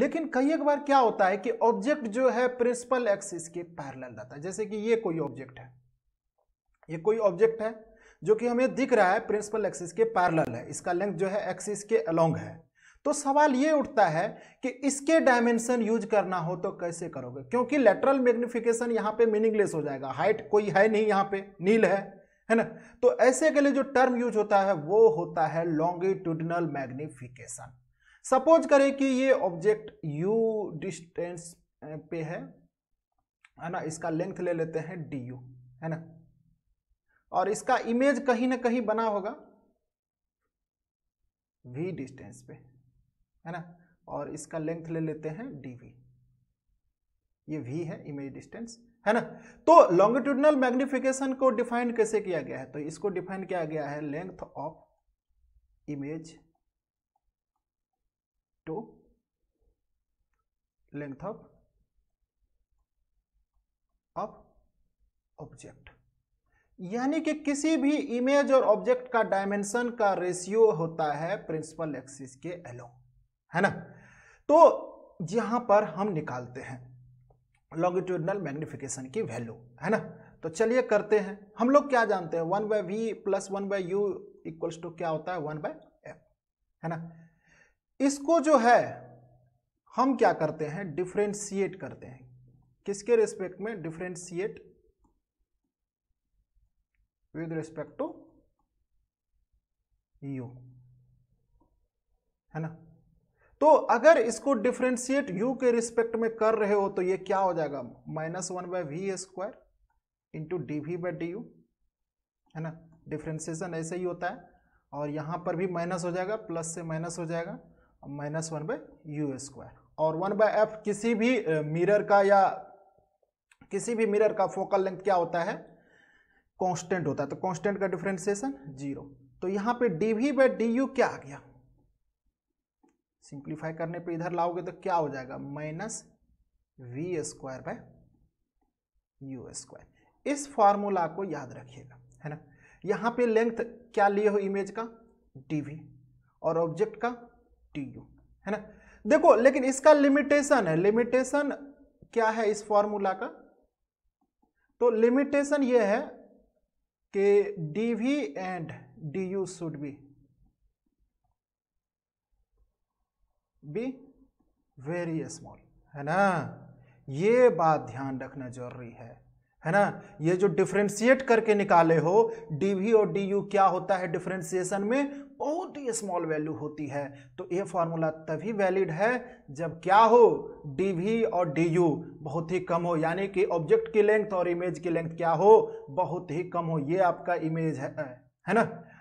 लेकिन कई एक बार क्या होता है कि ऑब्जेक्ट जो है प्रिंसिपल एक्सिस के पैरेलल रहता है जैसे कि ये कोई ऑब्जेक्ट है ये कोई ऑब्जेक्ट है जो कि हमें दिख रहा है प्रिंसिपल एक्सिस के पैरेलल है इसका लेंथ जो है एक्सिस के अलोंग है तो सवाल ये उठता है कि इसके डायमेंशन यूज करना हो तो कैसे करोगे क्योंकि लेटरल मैग्निफिकेशन यहाँ पे मीनिंगलेस हो जाएगा हाइट कोई है नहीं यहाँ पे नील है है ना तो ऐसे के लिए जो टर्म यूज होता है वो होता है लॉन्गिट्यूडनल मैग्निफिकेशन सपोज करें कि ये ऑब्जेक्ट यू डिस्टेंस पे है है ना इसका लेंथ ले लेते हैं डी यू है ना और इसका इमेज कहीं ना कहीं बना होगा वी डिस्टेंस पे है ना और इसका लेंथ ले लेते हैं डी वी ये वी है इमेज डिस्टेंस है ना तो लॉन्गिट्यूडनल मैग्निफिकेशन को डिफाइन कैसे किया गया है तो इसको डिफाइन किया गया है length of image to length of of object यानी कि किसी भी इमेज और ऑब्जेक्ट का डायमेंशन का रेशियो होता है प्रिंसिपल एक्सिस के एलोंग है ना तो यहां पर हम निकालते हैं लॉन्गिट्यूडनल मैग्निफिकेशन की वैल्यू है ना तो चलिए करते हैं हम लोग क्या जानते हैं one by V plus one by U equals to क्या होता है वन बाय एफ है ना इसको जो है हम क्या करते हैं डिफ्रेंशिएट करते हैं किसके रिस्पेक्ट में differentiate with respect to U है ना तो अगर इसको डिफ्रेंशिएट यू के रिस्पेक्ट में कर रहे हो तो ये क्या हो जाएगा minus one by V square into D V by D U है ना डिफ्रेंसिएशन ऐसे ही होता है और यहां पर भी माइनस हो जाएगा प्लस से माइनस हो जाएगा minus one by U square और वन बाय एफ किसी भी मिरर का या किसी भी मिरर का फोकल लेंथ क्या होता है कांस्टेंट होता है तो कांस्टेंट का डिफ्रेंसिएशन जीरो तो यहां पे D V by D U क्या आ गया सिंप्लीफाई करने पे इधर लाओगे तो क्या हो जाएगा minus V square by U square इस फॉर्मूला को याद रखिएगा है ना यहां पे लेंथ क्या लिए हो इमेज का डी और ऑब्जेक्ट का टी यू है ना देखो लेकिन इसका लिमिटेशन है लिमिटेशन क्या है इस फॉर्मूला का तो लिमिटेशन ये है कि D V and D U should be be very small है ना ये बात ध्यान रखना जरूरी है है ना ये जो डिफ्रेंशिएट करके निकाले हो डी वी और डी यू क्या होता है डिफ्रेंशिएशन में बहुत ही स्मॉल वैल्यू होती है तो ये फार्मूला तभी वैलिड है जब क्या हो डी वी और डी यू बहुत ही कम हो यानी कि ऑब्जेक्ट की लेंथ और इमेज की लेंथ क्या हो बहुत ही कम हो ये आपका इमेज है है ना